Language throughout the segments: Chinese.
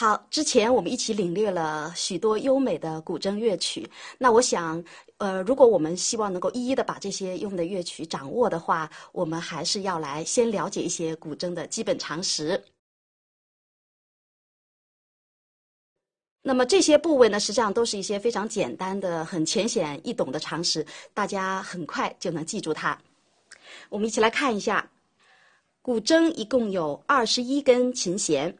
好，之前我们一起领略了许多优美的古筝乐曲。那我想，呃，如果我们希望能够一一的把这些用的乐曲掌握的话，我们还是要来先了解一些古筝的基本常识。那么这些部位呢，实际上都是一些非常简单的、很浅显易懂的常识，大家很快就能记住它。我们一起来看一下，古筝一共有二十一根琴弦。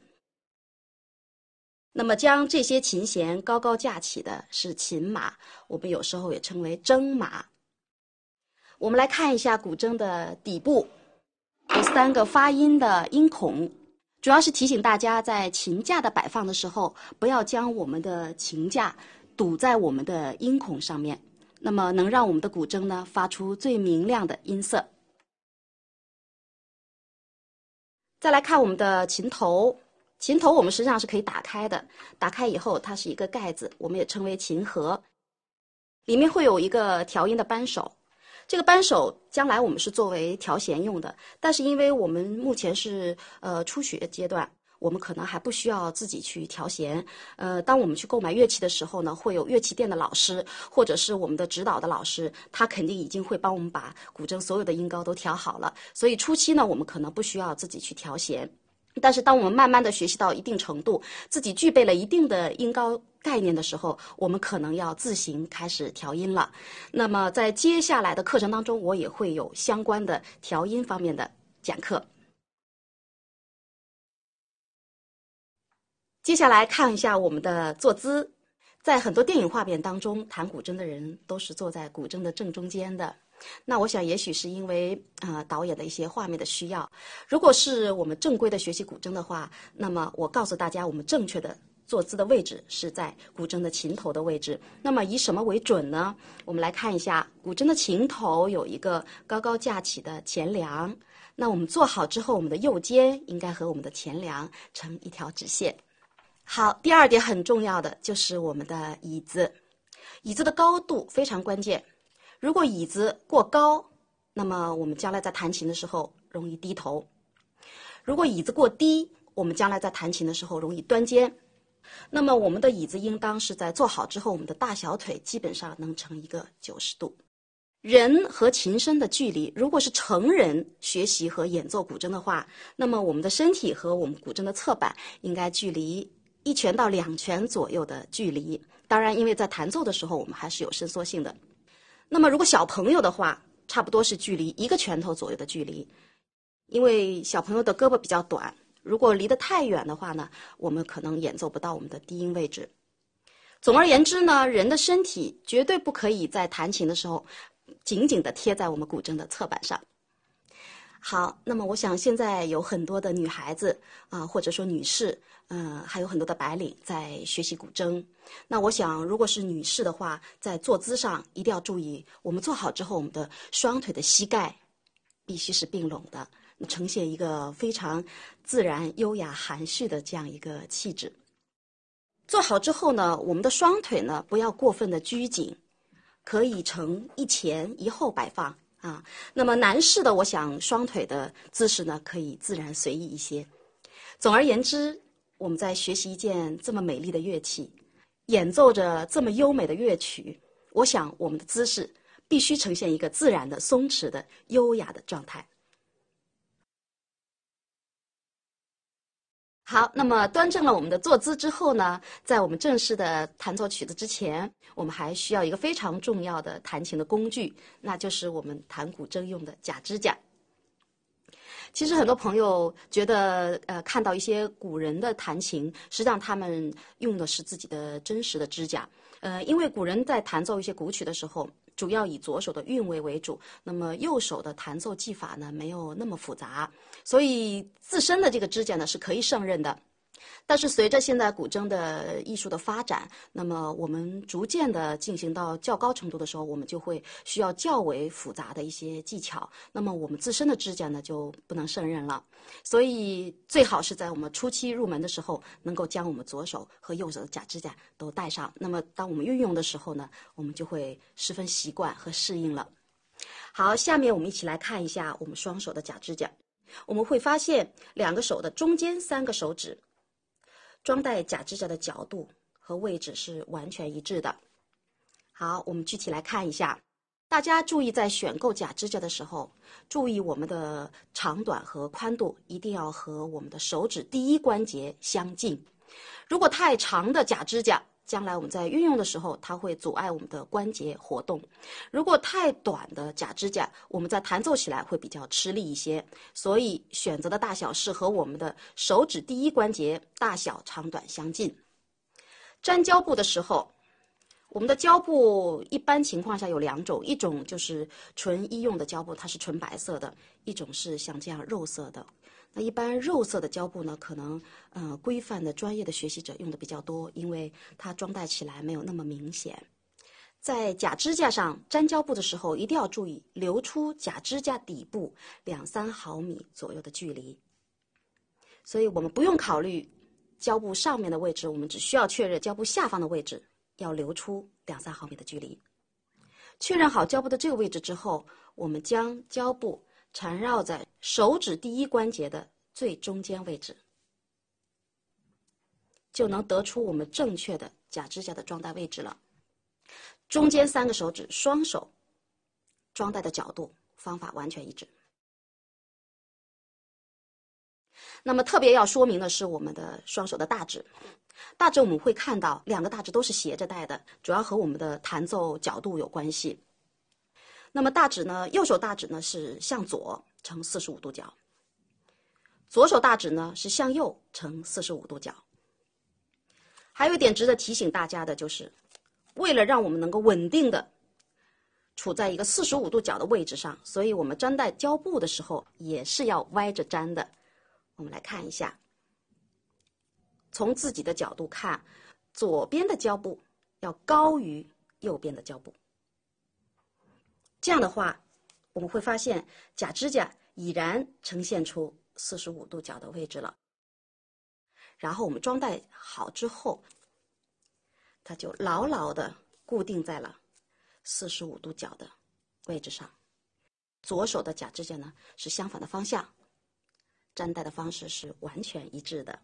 那么，将这些琴弦高高架起的是琴码，我们有时候也称为筝码。我们来看一下古筝的底部，有三个发音的音孔，主要是提醒大家在琴架的摆放的时候，不要将我们的琴架堵在我们的音孔上面。那么，能让我们的古筝呢发出最明亮的音色。再来看我们的琴头。琴头我们实际上是可以打开的，打开以后它是一个盖子，我们也称为琴盒，里面会有一个调音的扳手，这个扳手将来我们是作为调弦用的。但是因为我们目前是呃初学阶段，我们可能还不需要自己去调弦。呃，当我们去购买乐器的时候呢，会有乐器店的老师或者是我们的指导的老师，他肯定已经会帮我们把古筝所有的音高都调好了，所以初期呢，我们可能不需要自己去调弦。但是，当我们慢慢的学习到一定程度，自己具备了一定的音高概念的时候，我们可能要自行开始调音了。那么，在接下来的课程当中，我也会有相关的调音方面的讲课。接下来看一下我们的坐姿，在很多电影画面当中，弹古筝的人都是坐在古筝的正中间的。那我想，也许是因为呃导演的一些画面的需要。如果是我们正规的学习古筝的话，那么我告诉大家，我们正确的坐姿的位置是在古筝的琴头的位置。那么以什么为准呢？我们来看一下，古筝的琴头有一个高高架起的前梁。那我们坐好之后，我们的右肩应该和我们的前梁成一条直线。好，第二点很重要的就是我们的椅子，椅子的高度非常关键。如果椅子过高，那么我们将来在弹琴的时候容易低头；如果椅子过低，我们将来在弹琴的时候容易端肩。那么我们的椅子应当是在坐好之后，我们的大小腿基本上能成一个九十度。人和琴身的距离，如果是成人学习和演奏古筝的话，那么我们的身体和我们古筝的侧板应该距离一拳到两拳左右的距离。当然，因为在弹奏的时候，我们还是有伸缩性的。那么，如果小朋友的话，差不多是距离一个拳头左右的距离，因为小朋友的胳膊比较短，如果离得太远的话呢，我们可能演奏不到我们的低音位置。总而言之呢，人的身体绝对不可以在弹琴的时候紧紧地贴在我们古筝的侧板上。好，那么我想现在有很多的女孩子啊，或者说女士，嗯，还有很多的白领在学习古筝。那我想，如果是女士的话，在坐姿上一定要注意。我们坐好之后，我们的双腿的膝盖必须是并拢的，呈现一个非常自然、优雅、含蓄的这样一个气质。坐好之后呢，我们的双腿呢不要过分的拘谨，可以呈一前一后摆放。啊，那么男士的，我想双腿的姿势呢，可以自然随意一些。总而言之，我们在学习一件这么美丽的乐器，演奏着这么优美的乐曲，我想我们的姿势必须呈现一个自然的、松弛的、优雅的状态。好，那么端正了我们的坐姿之后呢，在我们正式的弹奏曲子之前，我们还需要一个非常重要的弹琴的工具，那就是我们弹古筝用的假指甲。其实很多朋友觉得，呃，看到一些古人的弹琴，实际上他们用的是自己的真实的指甲。呃，因为古人在弹奏一些古曲的时候，主要以左手的韵味为主，那么右手的弹奏技法呢，没有那么复杂，所以自身的这个指甲呢，是可以胜任的。但是随着现在古筝的艺术的发展，那么我们逐渐的进行到较高程度的时候，我们就会需要较为复杂的一些技巧。那么我们自身的指甲呢就不能胜任了，所以最好是在我们初期入门的时候，能够将我们左手和右手的假指甲都带上。那么当我们运用的时候呢，我们就会十分习惯和适应了。好，下面我们一起来看一下我们双手的假指甲，我们会发现两个手的中间三个手指。装戴假指甲的角度和位置是完全一致的。好，我们具体来看一下。大家注意，在选购假指甲的时候，注意我们的长短和宽度一定要和我们的手指第一关节相近。如果太长的假指甲，将来我们在运用的时候，它会阻碍我们的关节活动。如果太短的假指甲，我们在弹奏起来会比较吃力一些。所以选择的大小是和我们的手指第一关节大小长短相近。粘胶布的时候，我们的胶布一般情况下有两种，一种就是纯医用的胶布，它是纯白色的；一种是像这样肉色的。那一般肉色的胶布呢，可能嗯规范的专业的学习者用的比较多，因为它装戴起来没有那么明显。在假指甲上粘胶布的时候，一定要注意留出假指甲底部两三毫米左右的距离。所以我们不用考虑胶布上面的位置，我们只需要确认胶布下方的位置要留出两三毫米的距离。确认好胶布的这个位置之后，我们将胶布。缠绕在手指第一关节的最中间位置，就能得出我们正确的假指甲的装戴位置了。中间三个手指，双手装戴的角度方法完全一致。那么特别要说明的是，我们的双手的大指，大指我们会看到两个大指都是斜着戴的，主要和我们的弹奏角度有关系。那么大指呢？右手大指呢是向左成四十五度角，左手大指呢是向右成四十五度角。还有一点值得提醒大家的就是，为了让我们能够稳定的处在一个四十五度角的位置上，所以我们粘带胶布的时候也是要歪着粘的。我们来看一下，从自己的角度看，左边的胶布要高于右边的胶布。这样的话，我们会发现假指甲已然呈现出四十五度角的位置了。然后我们装戴好之后，它就牢牢的固定在了四十五度角的位置上。左手的假指甲呢是相反的方向，粘带的方式是完全一致的。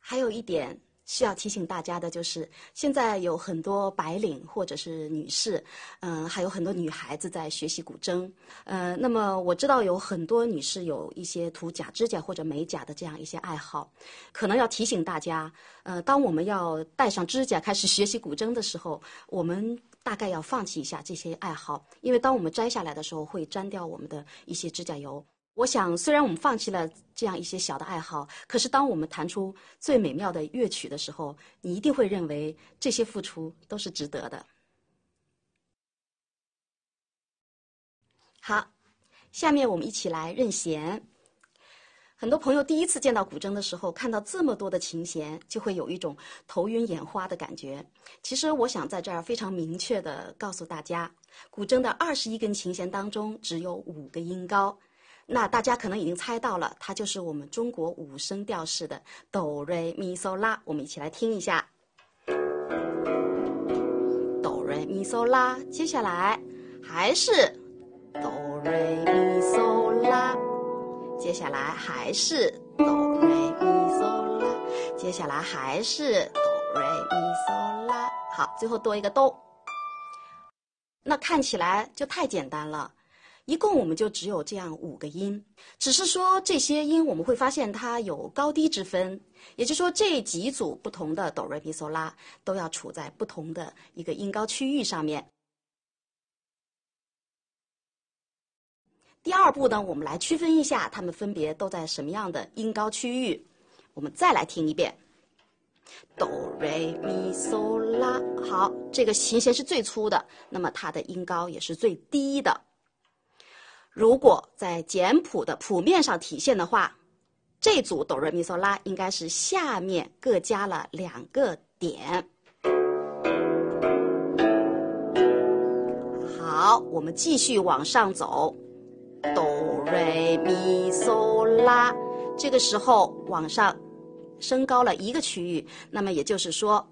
还有一点。需要提醒大家的就是，现在有很多白领或者是女士，嗯，还有很多女孩子在学习古筝，嗯，那么我知道有很多女士有一些涂假指甲或者美甲的这样一些爱好，可能要提醒大家，呃，当我们要戴上指甲开始学习古筝的时候，我们大概要放弃一下这些爱好，因为当我们摘下来的时候会沾掉我们的一些指甲油。我想，虽然我们放弃了这样一些小的爱好，可是当我们弹出最美妙的乐曲的时候，你一定会认为这些付出都是值得的。好，下面我们一起来认弦。很多朋友第一次见到古筝的时候，看到这么多的琴弦，就会有一种头晕眼花的感觉。其实，我想在这儿非常明确的告诉大家，古筝的二十一根琴弦当中，只有五个音高。那大家可能已经猜到了，它就是我们中国五声调式的哆、瑞咪、嗦、拉。我们一起来听一下，哆、瑞咪、嗦、拉。接下来还是哆、瑞咪、嗦、拉。接下来还是哆、瑞咪、嗦、拉。接下来还是哆、瑞咪、嗦、拉。好，最后多一个哆。那看起来就太简单了。一共我们就只有这样五个音，只是说这些音我们会发现它有高低之分，也就是说这几组不同的哆、瑞咪、嗦、拉都要处在不同的一个音高区域上面。第二步呢，我们来区分一下它们分别都在什么样的音高区域。我们再来听一遍，哆、瑞咪、嗦、拉。好，这个琴弦是最粗的，那么它的音高也是最低的。如果在简谱的谱面上体现的话，这组哆瑞咪嗦拉应该是下面各加了两个点。好，我们继续往上走，哆瑞咪嗦拉，这个时候往上升高了一个区域，那么也就是说，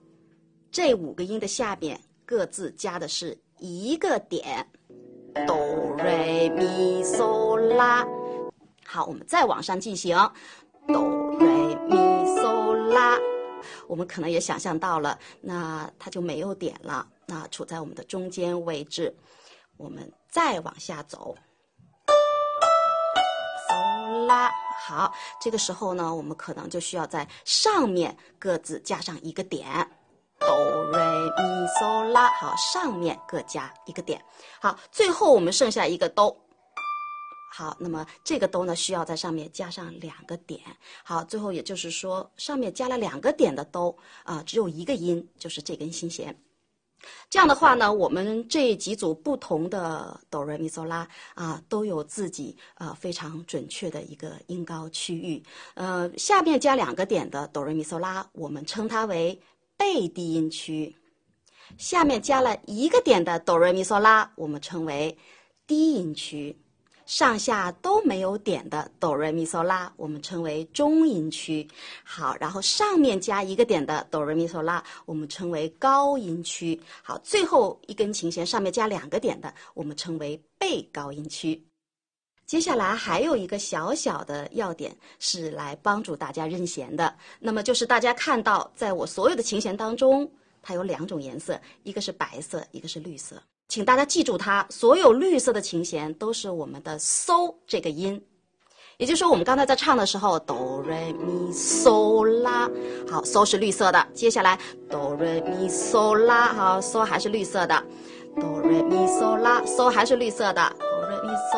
这五个音的下边各自加的是一个点。哆、来、咪、嗦、拉，好，我们再往上进行，哆、来、咪、嗦、拉，我们可能也想象到了，那它就没有点了，那处在我们的中间位置，我们再往下走，嗦、拉，好，这个时候呢，我们可能就需要在上面各自加上一个点。哆瑞咪嗦拉，好，上面各加一个点，好，最后我们剩下一个哆，好，那么这个哆呢，需要在上面加上两个点，好，最后也就是说，上面加了两个点的哆啊，只有一个音，就是这根新弦。这样的话呢，我们这几组不同的哆瑞咪嗦拉啊，都有自己啊非常准确的一个音高区域，呃，下面加两个点的哆瑞咪嗦拉，我们称它为。倍低音区，下面加了一个点的哆瑞咪嗦拉，我们称为低音区；上下都没有点的哆瑞咪嗦拉，我们称为中音区。好，然后上面加一个点的哆瑞咪嗦拉，我们称为高音区。好，最后一根琴弦上面加两个点的，我们称为倍高音区。接下来还有一个小小的要点是来帮助大家认弦的。那么就是大家看到，在我所有的琴弦当中，它有两种颜色，一个是白色，一个是绿色。请大家记住，它所有绿色的琴弦都是我们的 “so” 这个音，也就是说，我们刚才在唱的时候，哆来咪嗦啦，好嗦是绿色的。接下来，哆来咪嗦啦，好嗦还是绿色的，哆来咪嗦啦，嗦还是绿色的。r e i s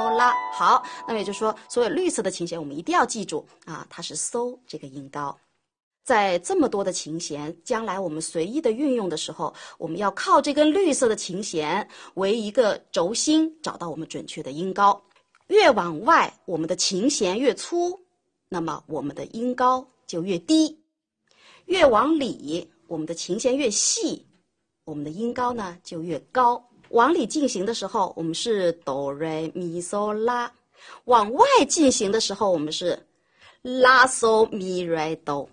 好，那么也就是说，所有绿色的琴弦我们一定要记住啊，它是 so 这个音高。在这么多的琴弦，将来我们随意的运用的时候，我们要靠这根绿色的琴弦为一个轴心，找到我们准确的音高。越往外，我们的琴弦越粗，那么我们的音高就越低；越往里，我们的琴弦越细，我们的音高呢就越高。往里进行的时候，我们是哆、来、咪、嗦、拉；往外进行的时候，我们是拉、嗦、咪、来、哆。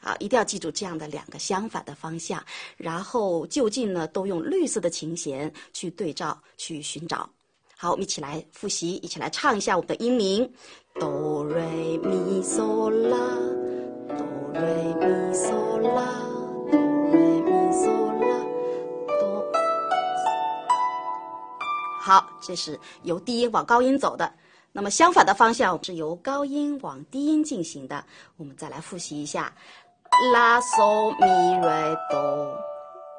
好，一定要记住这样的两个相反的方向。然后就近呢，都用绿色的琴弦去对照、去寻找。好，我们一起来复习，一起来唱一下我们的音名：哆、来、咪、嗦、拉、哆、来、咪、嗦、拉。好，这是由低音往高音走的。那么相反的方向是由高音往低音进行的。我们再来复习一下拉索咪瑞哆，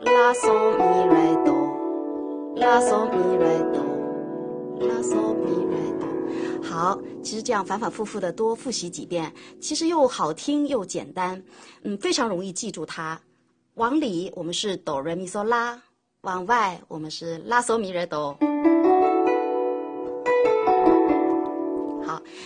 拉索咪瑞哆，拉索咪瑞哆，拉索咪瑞哆。好，其实这样反反复复的多复习几遍，其实又好听又简单，嗯，非常容易记住它。往里我们是哆瑞咪嗦拉，往外我们是拉索咪瑞哆。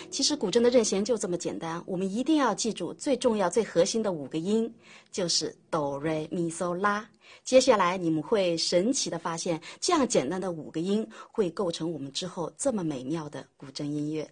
其实古筝的任弦就这么简单，我们一定要记住最重要、最核心的五个音，就是哆、来、咪、嗦、拉。接下来你们会神奇的发现，这样简单的五个音会构成我们之后这么美妙的古筝音乐。